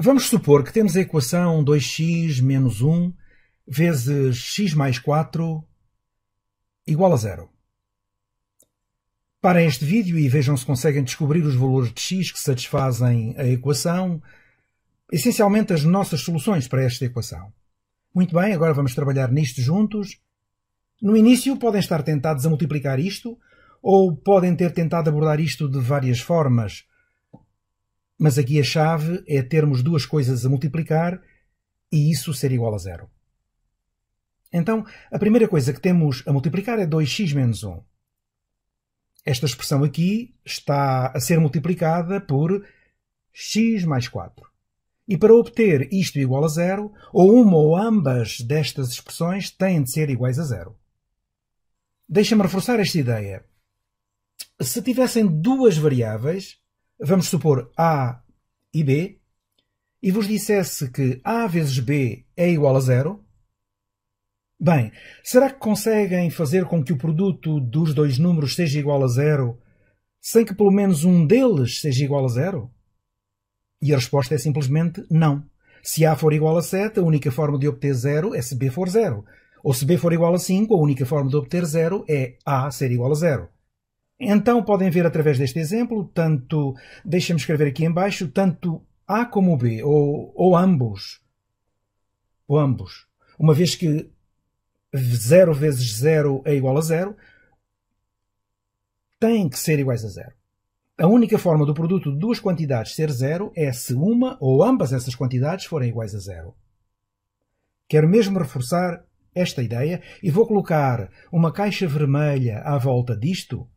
Vamos supor que temos a equação 2x menos 1 vezes x mais 4 igual a zero. Parem este vídeo e vejam se conseguem descobrir os valores de x que satisfazem a equação, essencialmente as nossas soluções para esta equação. Muito bem, agora vamos trabalhar nisto juntos. No início podem estar tentados a multiplicar isto, ou podem ter tentado abordar isto de várias formas. Mas aqui a chave é termos duas coisas a multiplicar e isso ser igual a zero. Então, a primeira coisa que temos a multiplicar é 2x menos 1. Esta expressão aqui está a ser multiplicada por x mais 4. E para obter isto igual a zero, ou uma ou ambas destas expressões têm de ser iguais a zero. Deixa-me reforçar esta ideia. Se tivessem duas variáveis, vamos supor A e B, e vos dissesse que A vezes B é igual a zero, bem, será que conseguem fazer com que o produto dos dois números seja igual a zero sem que pelo menos um deles seja igual a zero? E a resposta é simplesmente não. Se A for igual a 7, a única forma de obter zero é se B for zero. Ou se B for igual a 5, a única forma de obter zero é A ser igual a zero. Então podem ver através deste exemplo, tanto, deixem-me escrever aqui embaixo, tanto A como B, ou, ou ambos. Ou ambos. Uma vez que 0 vezes 0 é igual a 0, têm que ser iguais a 0. A única forma do produto de duas quantidades ser zero é se uma ou ambas essas quantidades forem iguais a zero. Quero mesmo reforçar esta ideia e vou colocar uma caixa vermelha à volta disto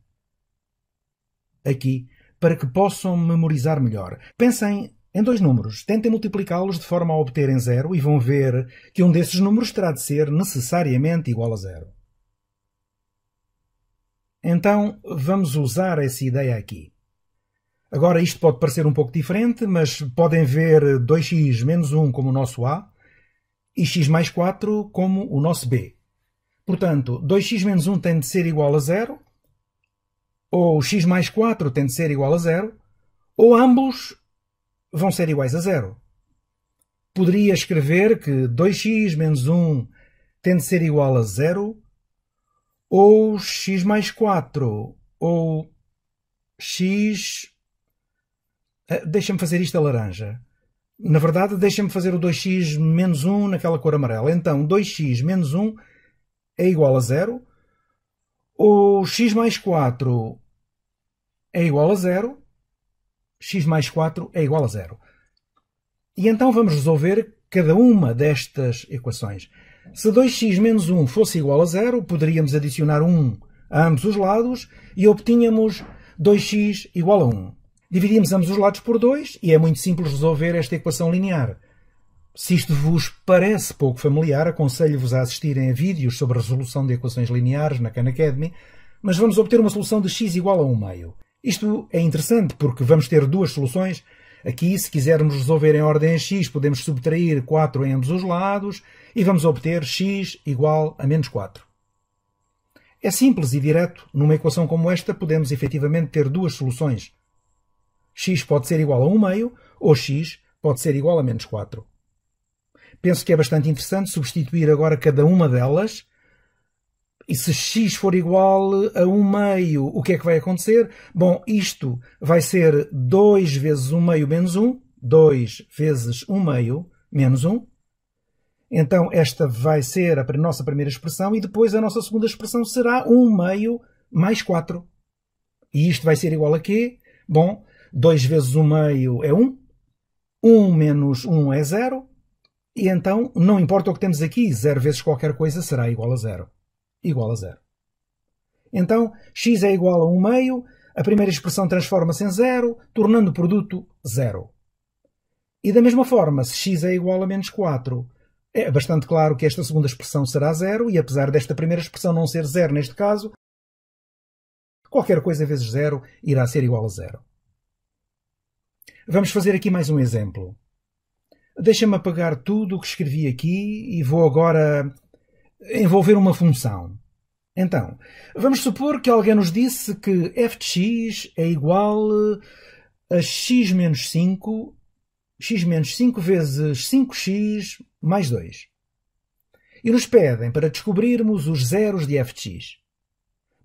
aqui para que possam memorizar melhor. Pensem em dois números, tentem multiplicá-los de forma a obterem zero e vão ver que um desses números terá de ser necessariamente igual a zero. Então, vamos usar essa ideia aqui. Agora, isto pode parecer um pouco diferente, mas podem ver 2x menos 1 como o nosso a e x mais 4 como o nosso b. Portanto, 2x menos 1 tem de ser igual a zero, ou x mais 4 tem de ser igual a zero, ou ambos vão ser iguais a zero. Poderia escrever que 2x menos 1 tem de ser igual a zero, ou x mais 4, ou x. Eh, deixa-me fazer isto a laranja. Na verdade, deixa-me fazer o 2x menos 1 naquela cor amarela. Então, 2x menos 1 é igual a zero, ou x mais 4 é igual a zero, x mais 4 é igual a zero. E então vamos resolver cada uma destas equações. Se 2x menos 1 fosse igual a zero, poderíamos adicionar 1 a ambos os lados e obtínhamos 2x igual a 1. Dividimos ambos os lados por 2 e é muito simples resolver esta equação linear. Se isto vos parece pouco familiar, aconselho-vos a assistirem a vídeos sobre a resolução de equações lineares na Khan Academy, mas vamos obter uma solução de x igual a 1 meio. Isto é interessante porque vamos ter duas soluções. Aqui, se quisermos resolver em ordem x, podemos subtrair 4 em ambos os lados e vamos obter x igual a menos 4. É simples e direto. Numa equação como esta, podemos efetivamente ter duas soluções. x pode ser igual a 1 meio ou x pode ser igual a menos 4. Penso que é bastante interessante substituir agora cada uma delas e se x for igual a 1 meio, o que é que vai acontecer? Bom, isto vai ser 2 vezes 1 meio menos 1. 2 vezes 1 meio menos 1. Então, esta vai ser a nossa primeira expressão e depois a nossa segunda expressão será 1 meio mais 4. E isto vai ser igual a quê? Bom, 2 vezes 1 meio é 1. 1 menos 1 é 0. E então, não importa o que temos aqui, 0 vezes qualquer coisa será igual a 0 igual a zero. Então, x é igual a 1 meio, a primeira expressão transforma-se em zero, tornando o produto zero. E da mesma forma, se x é igual a menos 4, é bastante claro que esta segunda expressão será zero, e apesar desta primeira expressão não ser zero neste caso, qualquer coisa vezes zero irá ser igual a zero. Vamos fazer aqui mais um exemplo. Deixa-me apagar tudo o que escrevi aqui e vou agora envolver uma função. Então, vamos supor que alguém nos disse que f de x é igual eh, a x menos 5, x menos 5 vezes 5x mais 2. E nos pedem para descobrirmos os zeros de f de x.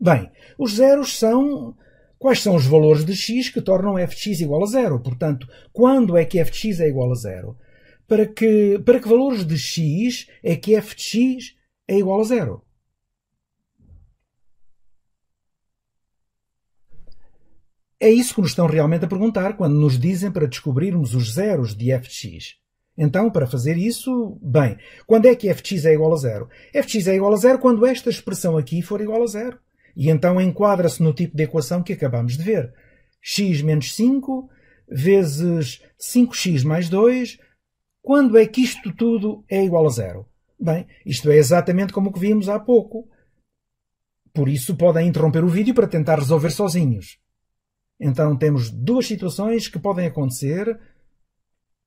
Bem, os zeros são quais são os valores de x que tornam f de x igual a zero. Portanto, quando é que f de x é igual a zero? Para que, para que valores de x é que f de x é igual a zero. É isso que nos estão realmente a perguntar quando nos dizem para descobrirmos os zeros de f de x. Então, para fazer isso, bem, quando é que f de x é igual a zero? f de x é igual a zero quando esta expressão aqui for igual a zero. E então enquadra-se no tipo de equação que acabamos de ver. x menos 5 vezes 5x mais 2, quando é que isto tudo é igual a zero? Bem, isto é exatamente como o que vimos há pouco. Por isso podem interromper o vídeo para tentar resolver sozinhos. Então temos duas situações que podem acontecer.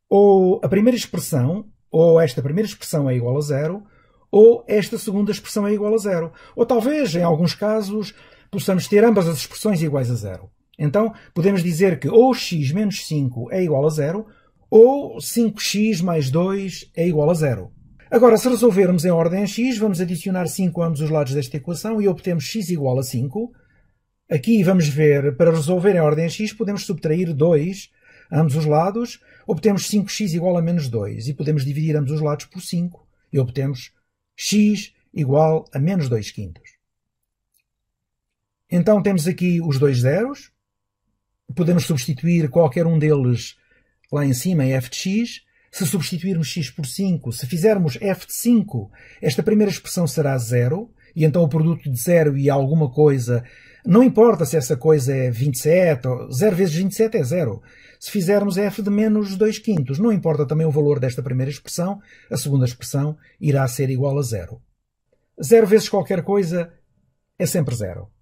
Ou a primeira expressão, ou esta primeira expressão é igual a zero, ou esta segunda expressão é igual a zero. Ou talvez, em alguns casos, possamos ter ambas as expressões iguais a zero. Então, podemos dizer que ou x menos 5 é igual a zero, ou 5x mais 2 é igual a zero. Agora, se resolvermos em ordem x, vamos adicionar 5 a ambos os lados desta equação e obtemos x igual a 5. Aqui vamos ver, para resolver em ordem x, podemos subtrair 2 a ambos os lados, obtemos 5x igual a menos 2 e podemos dividir ambos os lados por 5 e obtemos x igual a menos 2 quintos. Então temos aqui os dois zeros, podemos substituir qualquer um deles lá em cima em f de x se substituirmos x por 5, se fizermos f de 5, esta primeira expressão será zero, e então o produto de zero e alguma coisa, não importa se essa coisa é 27, ou 0 vezes 27 é zero. Se fizermos f de menos 2 quintos, não importa também o valor desta primeira expressão, a segunda expressão irá ser igual a zero. Zero vezes qualquer coisa é sempre zero.